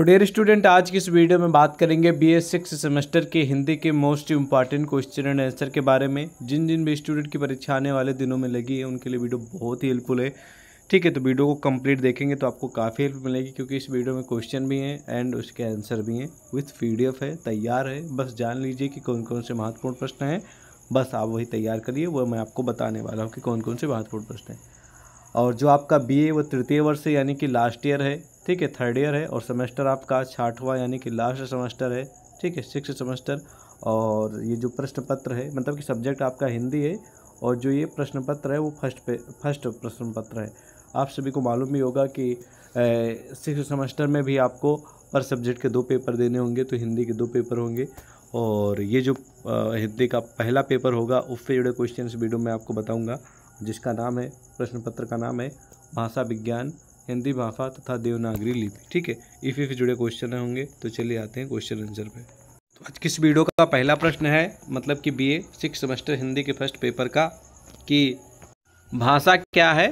तो dear student आज की इस वीडियो में बात करेंगे बी एस सिक्स सेमेस्टर के हिंदी के most important question and answer के बारे में जिन जिन भी स्टूडेंट की परीक्षा आने वाले दिनों में लगी है उनके लिए वीडियो बहुत ही हेल्पफुल है ठीक है तो वीडियो को कंप्लीट देखेंगे तो आपको काफ़ी हेल्प मिलेगी क्योंकि इस वीडियो में क्वेश्चन भी हैं एंड उसके आंसर भी हैं विथ पी है तैयार है बस जान लीजिए कि कौन कौन से महत्वपूर्ण प्रश्न हैं बस आप वही तैयार करिए वह मैं आपको बताने वाला हूँ कि कौन कौन से महत्वपूर्ण प्रश्न हैं और जो आपका बीए वो तृतीय वर्ष है यानी कि लास्ट ईयर है ठीक है थर्ड ईयर है और सेमेस्टर आपका छाठवा यानी कि लास्ट सेमेस्टर है ठीक है सिक्स सेमेस्टर और ये जो प्रश्न पत्र है मतलब कि सब्जेक्ट आपका हिंदी है और जो ये प्रश्न पत्र है वो फर्स्ट पे फर्स्ट प्रश्न पत्र है आप सभी को मालूम ही होगा कि सिक्स सेमेस्टर में भी आपको पर सब्जेक्ट के दो पेपर देने होंगे तो हिंदी के दो पेपर होंगे और ये जो हिंदी का पहला पेपर होगा उससे जुड़े क्वेश्चन वीडियो में आपको बताऊँगा जिसका नाम है प्रश्न पत्र का नाम है भाषा विज्ञान हिंदी भाषा तथा देवनागरी लिपि ठीक है इफ इफ जुड़े क्वेश्चन होंगे तो चलिए आते हैं क्वेश्चन आंसर पे तो आज किस वीडियो का पहला प्रश्न है मतलब कि बीए सिक्स सेमेस्टर हिंदी के फर्स्ट पेपर का कि भाषा क्या है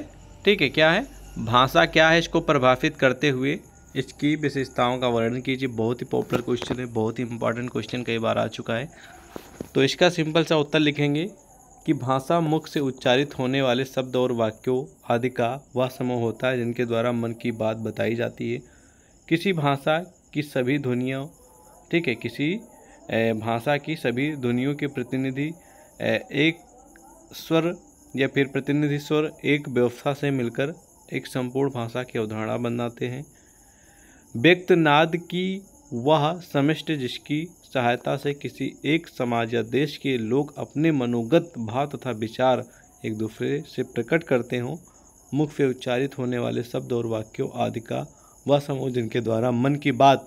ठीक है क्या है भाषा क्या है इसको प्रभावित करते हुए इसकी विशेषताओं का वर्णन कीजिए बहुत ही पॉपुलर क्वेश्चन है बहुत ही इंपॉर्टेंट क्वेश्चन कई बार आ चुका है तो इसका सिंपल सा उत्तर लिखेंगे कि भाषा मुख से उच्चारित होने वाले शब्द और वाक्यों आदि का वह समूह होता है जिनके द्वारा मन की बात बताई जाती है किसी भाषा की सभी ध्वनियों ठीक है किसी भाषा की सभी ध्वनियों के प्रतिनिधि एक स्वर या फिर प्रतिनिधि स्वर एक व्यवस्था से मिलकर एक संपूर्ण भाषा की अवधारणा बनाते हैं व्यक्त नाद की वह समिष्ट जिसकी सहायता से किसी एक समाज या देश के लोग अपने मनोगत भाव तथा विचार एक दूसरे से प्रकट करते हों मुख से उच्चारित होने वाले शब्द और वाक्यों आदि का वह समूह जिनके द्वारा मन की बात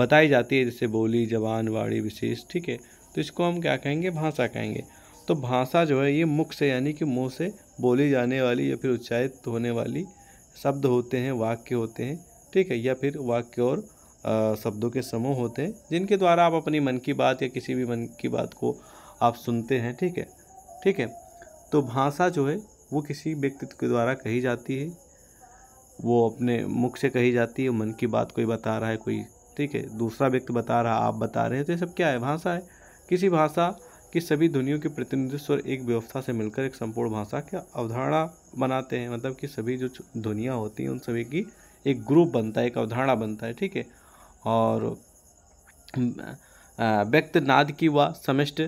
बताई जाती है जैसे बोली जबान वाणी विशेष ठीक है तो इसको हम क्या कहेंगे भाषा कहेंगे तो भाषा जो है ये मुख से यानी कि मुँह से बोली जाने वाली या फिर उच्चारित होने वाली शब्द होते हैं वाक्य होते हैं ठीक है या फिर वाक्य और शब्दों के समूह होते हैं जिनके द्वारा आप अपनी मन की बात या किसी भी मन की बात को आप सुनते हैं ठीक है ठीक है तो भाषा जो है वो किसी व्यक्तित्व के द्वारा कही जाती है वो अपने मुख से कही जाती है मन की बात कोई बता रहा है कोई ठीक है दूसरा व्यक्ति बता रहा आप बता रहे हैं तो ये सब क्या है भाषा है किसी भाषा की सभी ध्वनियों के प्रतिनिधित्व और एक व्यवस्था से मिलकर एक संपूर्ण भाषा की अवधारणा बनाते हैं मतलब कि सभी जो ध्वनियाँ होती हैं उन सभी की एक ग्रुप बनता है एक अवधारणा बनता है ठीक है और व्यक्त नाद की वह समिष्ट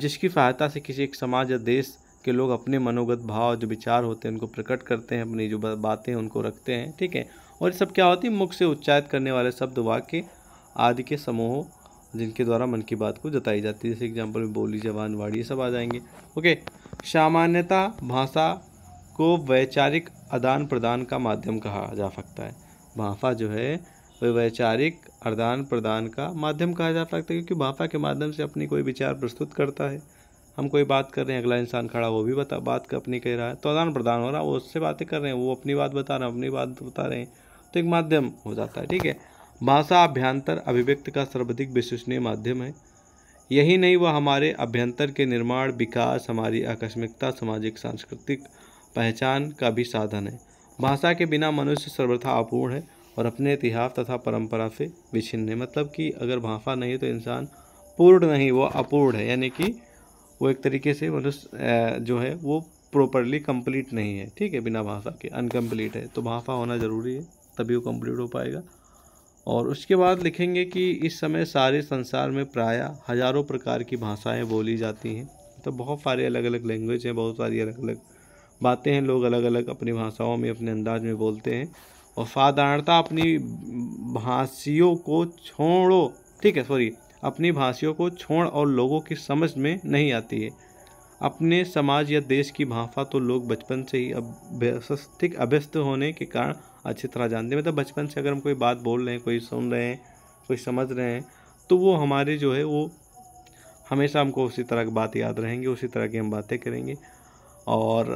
जिसकी सहायता से किसी एक समाज या देश के लोग अपने मनोगत भाव जो विचार होते हैं उनको प्रकट करते हैं अपनी जो बातें उनको रखते हैं ठीक है और ये सब क्या होती है मुख से उच्चारित करने वाले शब्द वाक्य आदि के समूह जिनके द्वारा मन की बात को जताई जाती है जैसे एग्जाम्पल में बोली जबान वाड़ी ये सब आ जाएंगे ओके सामान्यता भाषा को वैचारिक आदान प्रदान का माध्यम कहा जा सकता है भाषा जो है वैचारिक आदान प्रदान का माध्यम कहा जा सकता है क्योंकि भाषा के माध्यम से अपनी कोई विचार प्रस्तुत करता है हम कोई बात कर रहे हैं अगला इंसान खड़ा वो भी बता बात कर अपनी कह रहा है तो आदान प्रदान हो रहा है वो उससे बातें कर रहे हैं वो अपनी बात बता रहे हैं अपनी बात बता रहे हैं तो एक माध्यम हो जाता है ठीक है भाषा अभ्यंतर अभिव्यक्ति का सर्वाधिक विश्वसनीय माध्यम है यही नहीं वह हमारे अभ्यंतर के निर्माण विकास हमारी आकस्मिकता सामाजिक सांस्कृतिक पहचान का भी साधन है भाषा के बिना मनुष्य सर्वथा अपूर्ण है और अपने इतिहास तथा परंपरा से विछिन्न है मतलब कि अगर भाफा नहीं है तो इंसान पूर्ण नहीं वो अपूर्ण है यानी कि वो एक तरीके से मनुष्य जो है वो प्रॉपरली कंप्लीट नहीं है ठीक है बिना भाषा के अनकम्प्लीट है तो भाफा होना ज़रूरी है तभी वो कम्प्लीट हो पाएगा और उसके बाद लिखेंगे कि इस समय सारे संसार में प्राय हजारों प्रकार की भाषाएं बोली जाती हैं तो बहुत सारे अलग अलग लैंग्वेज हैं बहुत सारी अलग अलग बातें हैं लोग अलग अलग अपनी भाषाओं में अपने अंदाज में बोलते हैं वफादारता अपनी भाषियों को छोड़ो ठीक है सॉरी अपनी भाषियों को छोड़ और लोगों की समझ में नहीं आती है अपने समाज या देश की भाषा तो लोग बचपन से ही अभ्यस्तिक अभ्यस्त होने के कारण अच्छी तरह जानते हैं मतलब बचपन से अगर हम कोई बात बोल रहे हैं कोई सुन रहे हैं कोई समझ रहे हैं तो वो हमारे जो है वो हमेशा हमको उसी तरह की बात याद रहेंगी उसी तरह की हम बातें करेंगे और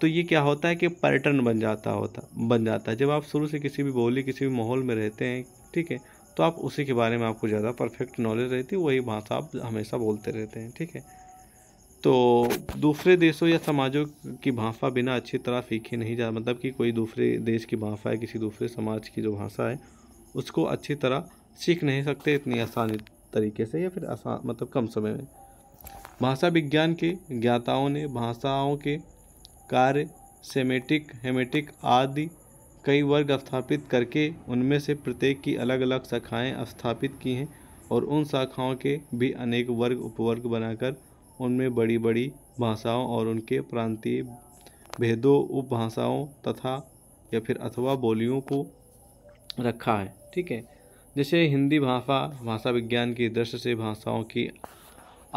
तो ये क्या होता है कि पैटर्न बन जाता होता बन जाता है जब आप शुरू से किसी भी बोली किसी भी माहौल में रहते हैं ठीक है तो आप उसी के बारे में आपको ज़्यादा परफेक्ट नॉलेज रहती है वही भाषा आप हमेशा बोलते रहते हैं ठीक है तो दूसरे देशों या समाजों की भाषा बिना अच्छी तरह सीखी नहीं जा मतलब कि कोई दूसरे देश की भाषा है किसी दूसरे समाज की जो भाषा है उसको अच्छी तरह सीख नहीं सकते इतनी आसानी तरीके से या फिर आसान मतलब कम समय में भाषा विज्ञान के ज्ञाताओं ने भाषाओं के कार्य सेमेटिक हेमेटिक आदि कई वर्ग स्थापित करके उनमें से प्रत्येक की अलग अलग शाखाएं स्थापित की हैं और उन शाखाओं के भी अनेक वर्ग उपवर्ग बनाकर उनमें बड़ी बड़ी भाषाओं और उनके प्रांतीय भेदों उपभाषाओं तथा या फिर अथवा बोलियों को रखा है ठीक है जैसे हिंदी भाषा भाषा विज्ञान की दृष्टि से भाषाओं की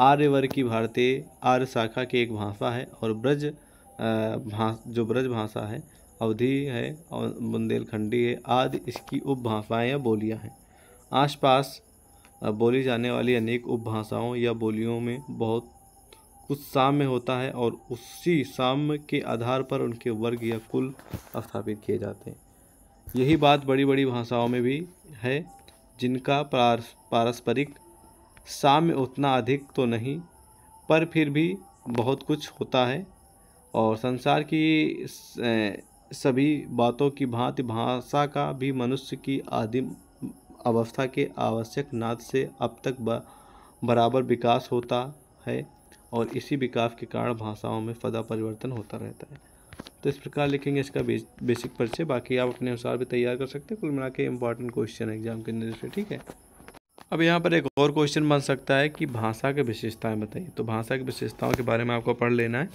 आर्यवर्ग की भारतीय आर्य शाखा की एक भाषा है और ब्रज जो ब्रज भाषा है अवधि है और बुंदेलखंडी है आदि इसकी उपभाषाएँ या बोलियाँ हैं आसपास बोली जाने वाली अनेक उपभाषाओं या बोलियों में बहुत कुछ साम्य होता है और उसी साम्य के आधार पर उनके वर्ग या कुल स्थापित किए जाते हैं यही बात बड़ी बड़ी भाषाओं में भी है जिनका पारस्परिक साम्य उतना अधिक तो नहीं पर फिर भी बहुत कुछ होता है और संसार की सभी बातों की भांति भाषा का भी मनुष्य की आदिम अवस्था के आवश्यक नाद से अब तक बराबर विकास होता है और इसी विकास के कारण भाषाओं में फदा परिवर्तन होता रहता है तो इस प्रकार लिखेंगे इसका बेसिक परिचय बाकी आप अपने अनुसार भी तैयार कर सकते हैं कुल मिला के इम्पॉर्टेंट क्वेश्चन एग्जाम के अंदर से ठीक है अब यहाँ पर एक और क्वेश्चन बन सकता है कि भाषा के विशेषताएं बताइए तो भाषा की विशेषताओं के बारे में आपको पढ़ लेना है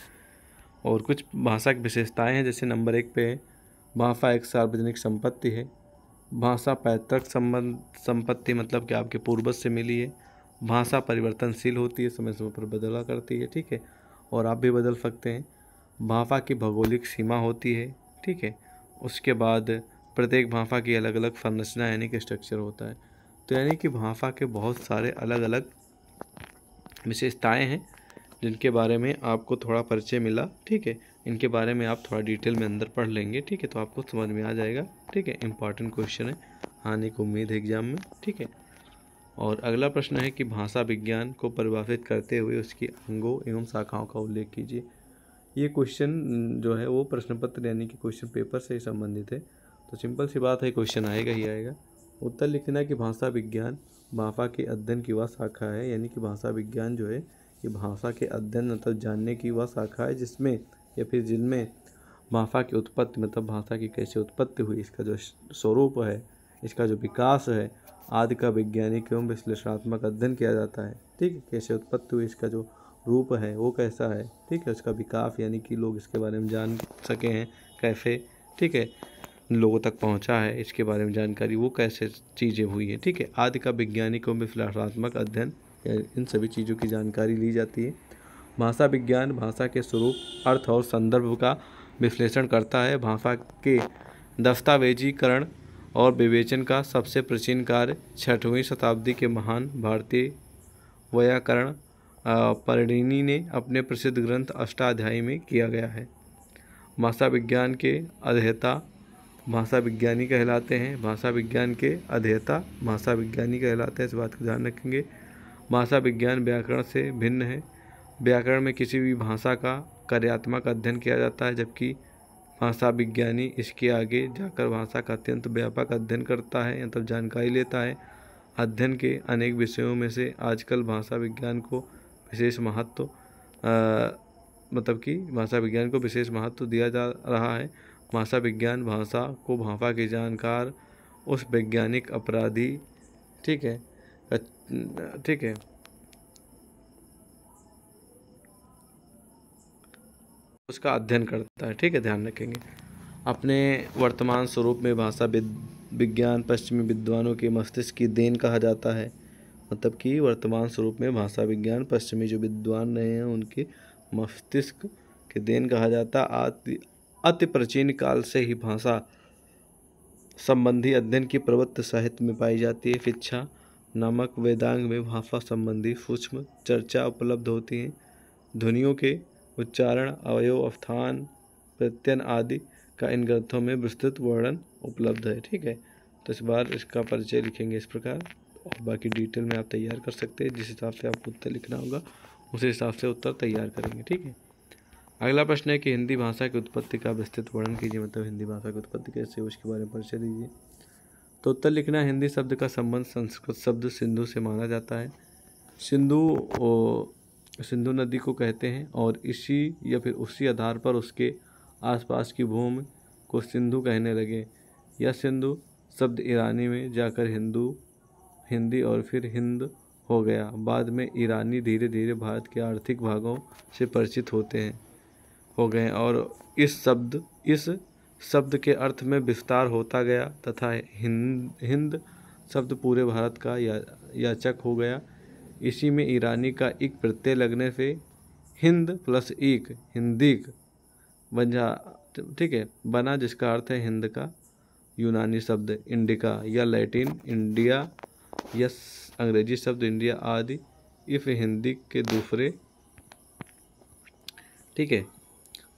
और कुछ भाषा की विशेषताएं हैं जैसे नंबर एक पे भाषा एक सार्वजनिक संपत्ति है भाषा पैतृक संबंध संपत्ति मतलब कि आपके पूर्वज से मिली है भाषा परिवर्तनशील होती है समय समय पर बदला करती है ठीक है और आप भी बदल सकते हैं भाषा की भौगोलिक सीमा होती है ठीक है उसके बाद प्रत्येक भाषा की अलग अलग संरचना यानी कि स्ट्रक्चर होता है तो यानी कि भाषा के बहुत सारे अलग अलग विशेषताएं हैं जिनके बारे में आपको थोड़ा परिचय मिला ठीक है इनके बारे में आप थोड़ा डिटेल में अंदर पढ़ लेंगे ठीक है तो आपको समझ में आ जाएगा ठीक है इंपॉर्टेंट क्वेश्चन है आने की उम्मीद है एग्जाम में ठीक है और अगला प्रश्न है कि भाषा विज्ञान को परिभाषित करते हुए उसकी अंगों एवं शाखाओं का उल्लेख कीजिए ये क्वेश्चन जो है वो प्रश्न पत्र यानी कि क्वेश्चन पेपर से ही संबंधित है तो सिंपल सी बात है क्वेश्चन आएगा ही आएगा उत्तर लिखना कि भाषा विज्ञान भाषा के अध्ययन की वह शाखा है यानी कि भाषा विज्ञान जो है ये भाषा के अध्ययन मतलब जानने की वह शाखा है जिसमें या फिर जिनमें भाषा की उत्पत्ति मतलब भाषा की कैसे उत्पत्ति हुई इसका जो स्वरूप है इसका जो विकास है आदि का वैज्ञानिक एवं विश्लेषणात्मक अध्ययन किया जाता है ठीक है कैसे उत्पत्ति हुई इसका जो रूप है वो कैसा है ठीक है उसका विकास यानी कि लोग इसके बारे में जान सके हैं कैसे ठीक है लोगों तक पहुंचा है इसके बारे में जानकारी वो कैसे चीज़ें हुई है ठीक है आदि का वैज्ञानिक एवं विश्लेषणात्मक अध्ययन इन सभी चीज़ों की जानकारी ली जाती है भाषा विज्ञान भाषा के स्वरूप अर्थ और संदर्भ का विश्लेषण करता है भाषा के दस्तावेजीकरण और विवेचन का सबसे प्राचीन कार्य छठवीं शताब्दी के महान भारतीय व्याकरण परिणी ने अपने प्रसिद्ध ग्रंथ अष्टाध्यायी में किया गया है भाषा विज्ञान के अध्येता भाषा विज्ञानी कहलाते हैं भाषा विज्ञान के अध्येता भाषा विज्ञानी कहलाते हैं इस बात का ध्यान रखेंगे भाषा विज्ञान व्याकरण से भिन्न है व्याकरण में किसी भी भाषा का कार्यात्मक अध्ययन किया जाता है जबकि भाषा विज्ञानी इसके आगे जाकर भाषा का अत्यंत व्यापक अध्ययन करता है मतलब जानकारी लेता है अध्ययन के अनेक विषयों में से आजकल भाषा विज्ञान को विशेष महत्व मतलब कि भाषा विज्ञान को विशेष महत्व दिया जा रहा है भाषा विज्ञान भाषा को भाषा के जानकार उस वैज्ञानिक अपराधी ठीक है ठीक है उसका अध्ययन करता है ठीक है ध्यान रखेंगे अपने वर्तमान स्वरूप में भाषा विज्ञान पश्चिमी विद्वानों के मस्तिष्क की देन कहा जाता है मतलब कि वर्तमान स्वरूप में भाषा विज्ञान पश्चिमी जो विद्वान रहे हैं उनके मस्तिष्क के देन कहा जाता है अति प्राचीन काल से ही भाषा संबंधी अध्ययन की प्रवृत्त साहित्य में पाई जाती है शिक्षा नामक वेदांग में भाषा संबंधी सूक्ष्म चर्चा उपलब्ध होती हैं ध्वनियों के उच्चारण अवयव अवस्थान प्रत्यन आदि का इन ग्रंथों में विस्तृत वर्णन उपलब्ध है ठीक है तो इस बार इसका परिचय लिखेंगे इस प्रकार और बाकी डिटेल में आप तैयार कर सकते हैं जिस हिसाब से आपको उत्तर लिखना होगा उसी हिसाब से उत्तर तैयार करेंगे ठीक है अगला प्रश्न है कि हिंदी भाषा की उत्पत्ति का विस्तृत वर्णन कीजिए मतलब हिंदी भाषा की उत्पत्ति कैसे उसके बारे में परिचय दीजिए तो उत्तर लिखना हिंदी शब्द का संबंध संस्कृत शब्द सिंधु से माना जाता है सिंधु सिंधु नदी को कहते हैं और इसी या फिर उसी आधार पर उसके आसपास की भूमि को सिंधु कहने लगे या सिंधु शब्द ईरानी में जाकर हिंदू हिंदी और फिर हिंद हो गया बाद में ईरानी धीरे धीरे भारत के आर्थिक भागों से परिचित होते हैं हो गए और इस शब्द इस शब्द के अर्थ में विस्तार होता गया तथा हिंद हिंद शब्द पूरे भारत का या, याचक हो गया इसी में ईरानी का एक प्रत्यय लगने से हिंद प्लस एक हिंदीक बन जा ठीक है बना जिसका अर्थ है हिंद का यूनानी शब्द इंडिका या लैटिन इंडिया या अंग्रेजी शब्द इंडिया आदि इस हिंदी के दूसरे ठीक है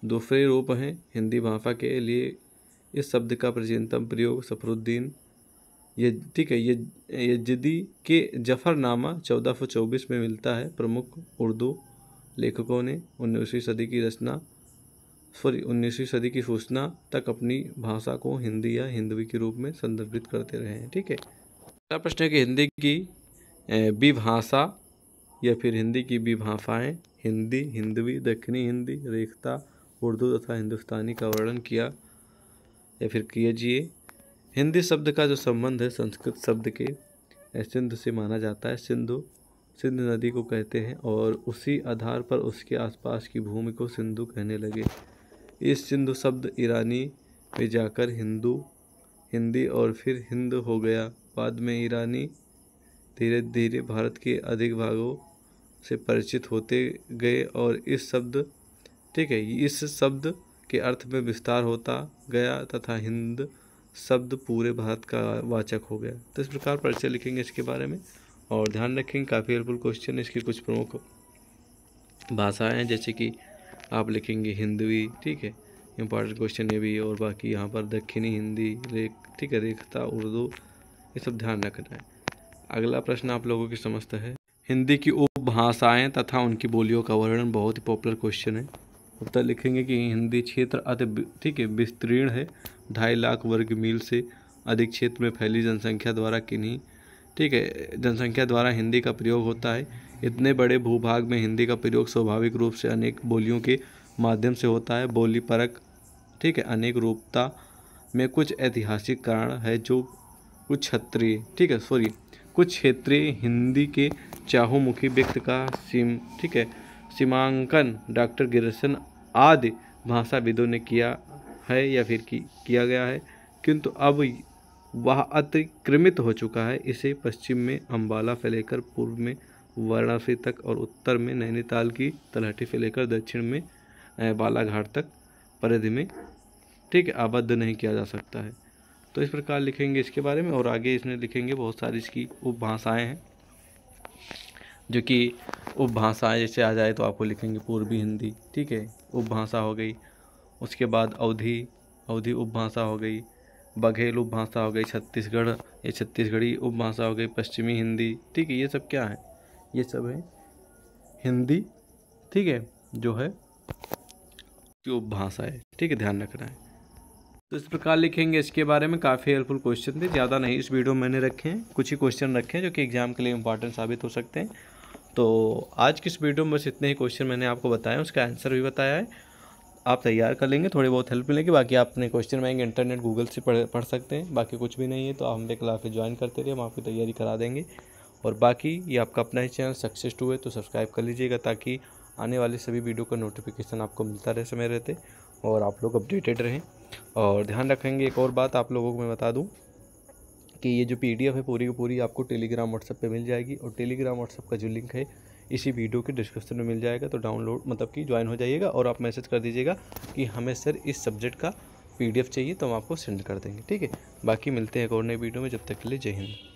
दूसरे रूप हैं हिंदी भाषा के लिए इस शब्द का प्राचीनतम प्रयोग सफरुद्दीन ये ठीक है ये यजदी के जफरनामा चौदह सौ चौबीस में मिलता है प्रमुख उर्दू लेखकों ने उन्नीसवीं सदी की रचना सॉरी उन्नीसवीं सदी की सूचना तक अपनी भाषा को हिंदी या हिंदवी के रूप में संदर्भित करते रहे हैं ठीक है अगला प्रश्न है कि हिंदी की विभाषा या फिर हिंदी की विभाषाएँ हिंदी हिंदवी दक्षिणी हिंदी रेखता उर्दू तथा हिंदुस्तानी का वर्णन किया या फिर कीजिए हिंदी शब्द का जो संबंध है संस्कृत शब्द के सिंधु से माना जाता है सिंधु सिंध नदी को कहते हैं और उसी आधार पर उसके आसपास की भूमि को सिंधु कहने लगे इस सिंधु शब्द ईरानी में जाकर हिंदू हिंदी और फिर हिंद हो गया बाद में ईरानी धीरे धीरे भारत के अधिक भागों से परिचित होते गए और इस शब्द ठीक है इस शब्द के अर्थ में विस्तार होता गया तथा हिंद शब्द पूरे भारत का वाचक हो गया तो इस प्रकार परिचय लिखेंगे इसके बारे में और ध्यान रखेंगे काफ़ी हेल्पफुल क्वेश्चन है इसकी कुछ प्रमुख भाषाएं हैं जैसे कि आप लिखेंगे हिंदवी ठीक है इंपॉर्टेंट क्वेश्चन ये भी और बाकी यहाँ पर दक्षिणी हिंदी रेख ठीक है रेखता उर्दू ये सब ध्यान रखना है अगला प्रश्न आप लोगों की समझता है हिंदी की उपभाषाएं तथा उनकी बोलियों का वर्णन बहुत ही पॉपुलर क्वेश्चन है उत्तर लिखेंगे कि हिंदी क्षेत्र अति ठीक है विस्तीर्ण है ढाई लाख वर्ग मील से अधिक क्षेत्र में फैली जनसंख्या द्वारा किन्हीं ठीक है जनसंख्या द्वारा हिंदी का प्रयोग होता है इतने बड़े भूभाग में हिंदी का प्रयोग स्वाभाविक रूप से अनेक बोलियों के माध्यम से होता है बोली परक ठीक है अनेक रूपता में कुछ ऐतिहासिक कारण है जो कुछ क्षत्रिय ठीक है सॉरी कुछ क्षेत्रीय हिंदी के चाहुमुखी व्यक्ति का सीम ठीक है सीमांकन डॉक्टर गिरसन आदि भाषाविदों ने किया है या फिर की, किया गया है किंतु अब वह अतिक्रमित हो चुका है इसे पश्चिम में अम्बाला से लेकर पूर्व में वाराणसी तक और उत्तर में नैनीताल की तलहटी से लेकर दक्षिण में बालाघाट तक परिधि में ठीक है आबद्ध नहीं किया जा सकता है तो इस प्रकार लिखेंगे इसके बारे में और आगे इसमें लिखेंगे बहुत सारी इसकी उपभाषाएँ हैं जो कि उपभाषाएँ जैसे आ जाए तो आपको लिखेंगे पूर्वी हिंदी ठीक है उपभाषा हो गई उसके बाद अवधि अवधि उपभाषा हो गई बघेल उपभाषा हो गई छत्तीसगढ़ ये छत्तीसगढ़ी उपभाषा हो गई पश्चिमी हिंदी ठीक है ये सब क्या है ये सब है हिंदी ठीक है जो है की उपभाषा है ठीक है ध्यान रखना है तो इस प्रकार लिखेंगे इसके बारे में काफ़ी हेल्पफुल क्वेश्चन थे ज़्यादा नहीं इस वीडियो में मैंने रखे हैं कुछ ही क्वेश्चन रखे हैं जो कि एग्ज़ाम के लिए इंपॉर्टेंट साबित हो सकते हैं तो आज की इस वीडियो में बस इतने ही क्वेश्चन मैंने आपको बताया उसका आंसर भी बताया है आप तैयार कर लेंगे थोड़ी बहुत हेल्प मिलेगी बाकी आप अपने क्वेश्चन आएंगे इंटरनेट गूगल से पढ़ पढ़ सकते हैं बाकी कुछ भी नहीं है तो आप हमें क्लास में ज्वाइन करते रहिए हम आपकी तैयारी करा देंगे और बाकी ये आपका अपना ही चैनल सक्सेस टू है तो सब्सक्राइब कर लीजिएगा ताकि आने वाले सभी वीडियो का नोटिफिकेशन आपको मिलता रहे समय रहते और आप लोग अपडेटेड रहें और ध्यान रखेंगे एक और बात आप लोगों को मैं बता दूँ कि ये जो पी है पूरी की पूरी आपको टेलीग्राम व्हाट्सएप पे मिल जाएगी और टेलीग्राम व्हाट्सएप का जो लिंक है इसी वीडियो के डिस्क्रिप्शन में मिल जाएगा तो डाउनलोड मतलब कि ज्वाइन हो जाइएगा और आप मैसेज कर दीजिएगा कि हमें सर इस सब्जेक्ट का पी चाहिए तो हम आपको सेंड कर देंगे ठीक है बाकी मिलते हैं एक और नई वीडियो में जब तक के लिए जय हिंद